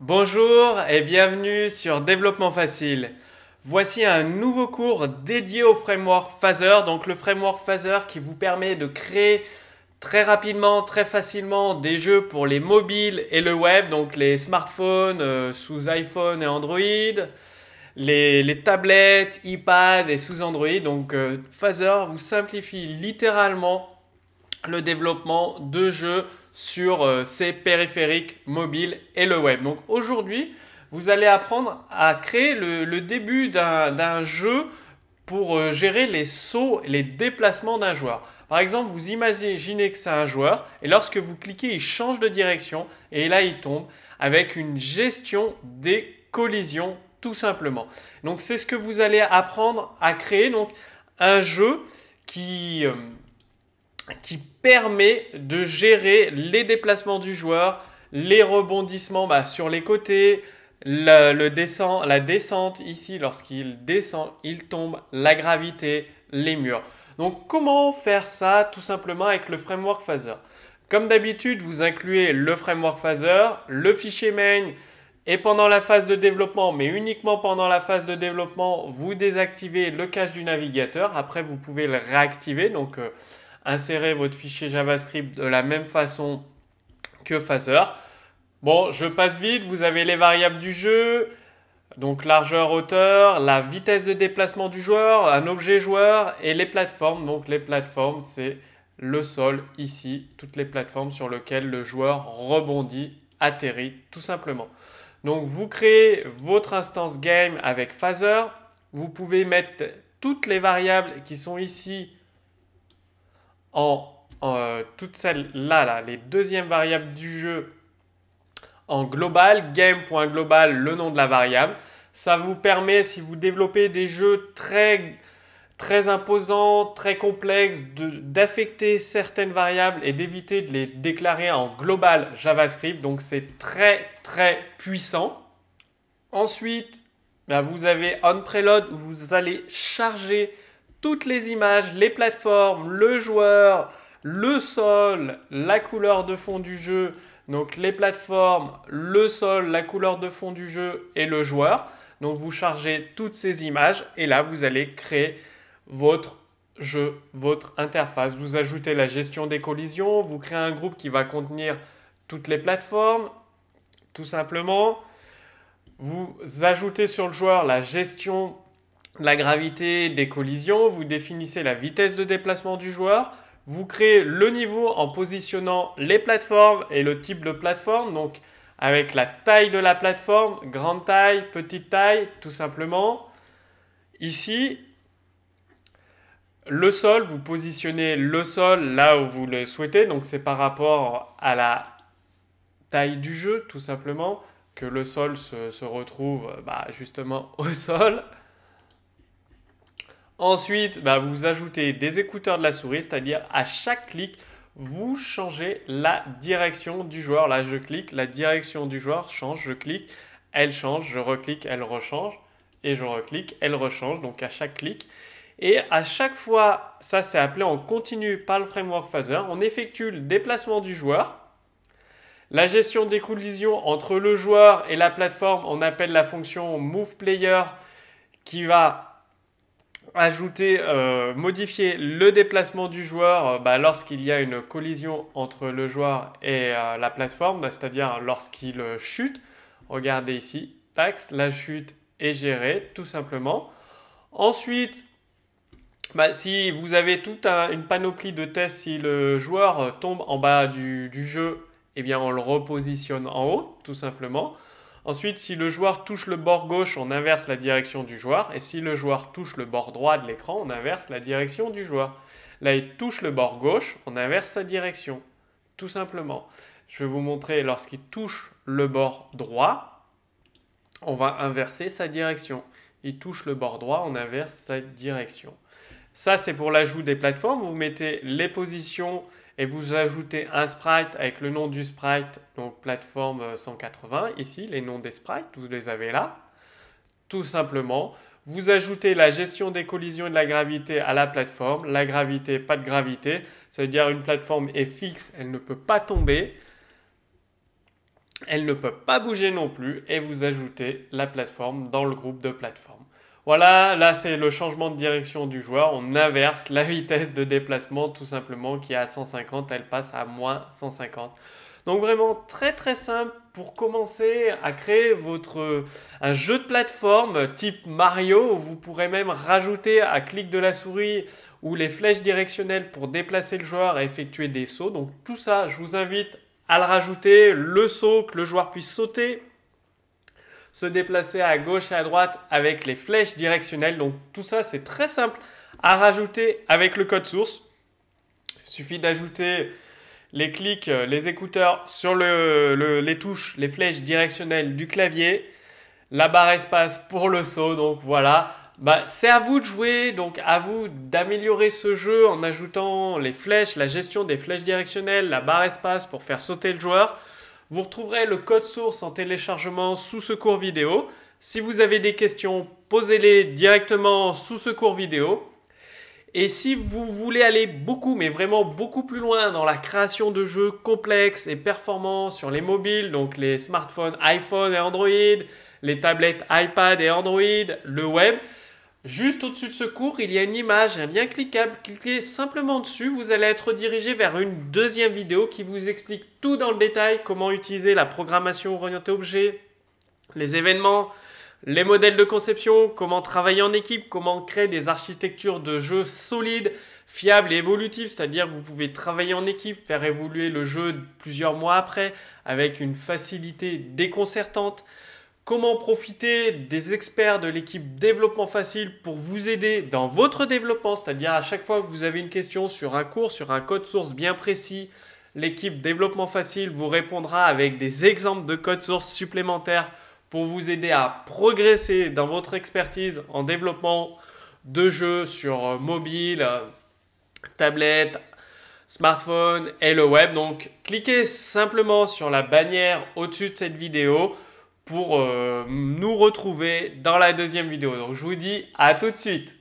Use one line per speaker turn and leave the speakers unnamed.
Bonjour et bienvenue sur Développement Facile. Voici un nouveau cours dédié au framework Phaser, donc le framework Phaser qui vous permet de créer très rapidement, très facilement des jeux pour les mobiles et le web, donc les smartphones euh, sous iPhone et Android, les, tablettes, iPad et sous Android. Donc euh, Phaser vous simplifie littéralement le développement de jeux sur ses euh, périphériques mobiles et le web. Donc aujourd'hui, vous allez apprendre à créer le, début d'un jeu pour euh, gérer les sauts les déplacements d'un joueur. Par exemple, vous imaginez que c'est un joueur et lorsque vous cliquez, il change de direction et là, il tombe avec une gestion des collisions tout simplement. Donc c'est ce que vous allez apprendre à créer donc un jeu qui euh, qui permet de gérer les déplacements du joueur, les rebondissements bah, sur les côtés, le, la descente ici lorsqu'il descend, il tombe, la gravité, les murs. Donc comment faire ça tout simplement avec le framework Phaser Comme d'habitude, vous incluez le framework Phaser, le fichier main et pendant la phase de développement, mais uniquement pendant la phase de développement, vous désactivez le cache du navigateur. Après, vous pouvez le réactiver. Donc euh, Insérez votre fichier JavaScript de la même façon que Phaser. Bon, je passe vite, vous avez les variables du jeu, donc largeur, hauteur, la vitesse de déplacement du joueur, un objet joueur et les plateformes. Donc les plateformes, c'est le sol ici, toutes les plateformes sur lesquelles le joueur rebondit, atterrit tout simplement. Donc vous créez votre instance game avec Phaser, vous pouvez mettre toutes les variables qui sont ici en, euh, toutes celles-là, là, les deuxièmes variables du jeu en global, game.global, le nom de la variable. Ça vous permet, si vous développez des jeux très, très imposants, très complexes, d'affecter certaines variables et d'éviter de les déclarer en global JavaScript. Donc c'est très très puissant. Ensuite, bah, vous avez on-preload où vous allez charger toutes les images, les plateformes, le joueur, le sol, la couleur de fond du jeu, donc les plateformes, le sol, la couleur de fond du jeu et le joueur. Donc vous chargez toutes ces images et là vous allez créer votre jeu, votre interface. Vous ajoutez la gestion des collisions, vous créez un groupe qui va contenir toutes les plateformes, tout simplement. Vous ajoutez sur le joueur la gestion la gravité des collisions, vous définissez la vitesse de déplacement du joueur, vous créez le niveau en positionnant les plateformes et le type de plateforme, donc avec la taille de la plateforme, grande taille, petite taille, tout simplement. Ici, le sol, vous positionnez le sol là où vous le souhaitez, donc c'est par rapport à la taille du jeu, tout simplement, que le sol se, retrouve bah, justement au sol. Ensuite, bah, vous ajoutez des écouteurs de la souris, c'est-à-dire à chaque clic, vous changez la direction du joueur. Là, je clique, la direction du joueur change, je clique, elle change, je reclique, elle rechange, et je reclique, elle rechange, donc à chaque clic. Et à chaque fois, ça c'est appelé en continu par le framework phaser, on effectue le déplacement du joueur. La gestion des collisions entre le joueur et la plateforme, on appelle la fonction move player qui va ajouter, euh, modifier le déplacement du joueur euh, bah, lorsqu'il y a une collision entre le joueur et euh, la plateforme, bah, c'est-à-dire lorsqu'il chute. Regardez ici, tax, la chute est gérée tout simplement. Ensuite, bah, si vous avez toute une panoplie de tests, si le joueur tombe en bas du, du jeu, eh bien on le repositionne en haut tout simplement. Ensuite, si le joueur touche le bord gauche, on inverse la direction du joueur. Et si le joueur touche le bord droit de l'écran, on inverse la direction du joueur. Là, il touche le bord gauche, on inverse sa direction. Tout simplement. Je vais vous montrer lorsqu'il touche le bord droit, on va inverser sa direction. Il touche le bord droit, on inverse sa direction. Ça, c'est pour l'ajout des plateformes. Vous mettez les positions et vous ajoutez un sprite avec le nom du sprite, donc plateforme 180, euh, ici, les noms des sprites, vous les avez là. Tout simplement, vous ajoutez la gestion des collisions et de la gravité à la plateforme. La gravité, pas de gravité, cest à dire une plateforme est fixe, elle ne peut pas tomber. Elle ne peut pas bouger non plus et vous ajoutez la plateforme dans le groupe de plateforme. Voilà, là c'est le changement de direction du joueur. On inverse la vitesse de déplacement tout simplement qui est à 150, elle passe à moins 150. Donc vraiment très très simple pour commencer à créer votre un jeu de plateforme type Mario. Vous pourrez même rajouter à clic de la souris ou les flèches directionnelles pour déplacer le joueur et effectuer des sauts. Donc tout ça, je vous invite à le rajouter, le saut que le joueur puisse sauter se déplacer à gauche et à droite avec les flèches directionnelles. Donc tout ça, c'est très simple à rajouter avec le code source. Il suffit d'ajouter les clics, euh, les écouteurs sur les touches, les flèches directionnelles du clavier, la barre espace pour le saut. Donc voilà, bah, c'est à vous de jouer, donc à vous d'améliorer ce jeu en ajoutant les flèches, la gestion des flèches directionnelles, la barre espace pour faire sauter le joueur. Vous retrouverez le code source en téléchargement sous ce cours vidéo. Si vous avez des questions, posez-les directement sous ce cours vidéo. Et si vous voulez aller beaucoup, mais vraiment beaucoup plus loin dans la création de jeux complexes et performants sur les mobiles, donc les smartphones iPhone et Android, les tablettes iPad et Android, le web, Juste au-dessus de ce cours, il y a une image, un lien cliquable. Cliquez simplement dessus, vous allez être dirigé vers une deuxième vidéo qui vous explique tout dans le détail, comment utiliser la programmation orientée objet, les événements, les modèles de conception, comment travailler en équipe, comment créer des architectures de jeu solides, fiables et évolutives, c'est-à-dire vous pouvez travailler en équipe, faire évoluer le jeu plusieurs mois après avec une facilité déconcertante comment profiter des experts de l'équipe développement facile pour vous aider dans votre développement, c'est-à-dire à chaque fois que vous avez une question sur un cours, sur un code source bien précis, l'équipe développement facile vous répondra avec des exemples de code source supplémentaires pour vous aider à progresser dans votre expertise en développement de jeux sur euh, mobile, euh, tablette, smartphone et le web. Donc cliquez simplement sur la bannière au-dessus de cette vidéo pour euh, nous retrouver dans la deuxième vidéo. Donc je vous dis à tout de suite.